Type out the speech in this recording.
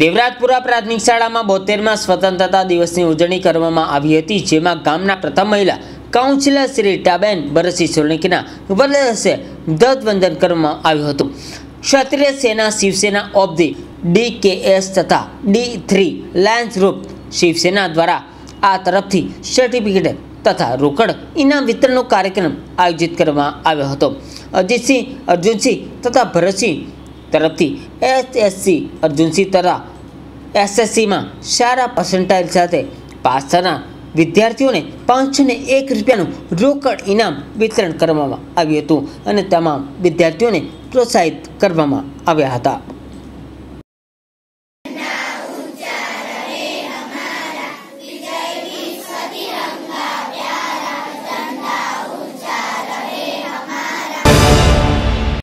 દેવરાજપુરા પ્રાથમિક શાળામાં બોતેરમાં સ્વતંત્રતા દિવસની ઉજવણી કરવામાં આવી હતી જેમાં ગામના પ્રથમ મહિલા કાઉન્સિલર શ્રી ટાબેન બરસી સોલંકીના વરદસે ધ્વજવંદન કરવામાં આવ્યું હતું Kshatriya Sena Shiv Sena of the D K S તથા D three lions group Shiv Sena દ્વારા આ તરફથી સર્ટિફિકેટ તથા રોકડ ઇનામ વિતરણનો કાર્યક્રમ આયોજિત કરવામાં આવ્યો હતો અજીતસિંહ અર્જુનસિંહ તથા ભરતસિંહ તરફથી એસએસસી અર્જુનસિંહ તરા એસએસસીમાં સારા પર્સન્ટાઇલ સાથે પાસ થનાર વિદ્યાર્થીઓને પાંચસો ને એક રૂપિયાનું રોકડ ઇનામ વિતરણ કરવામાં આવ્યું હતું અને તમામ વિદ્યાર્થીઓને પ્રોત્સાહિત કરવામાં આવ્યા હતા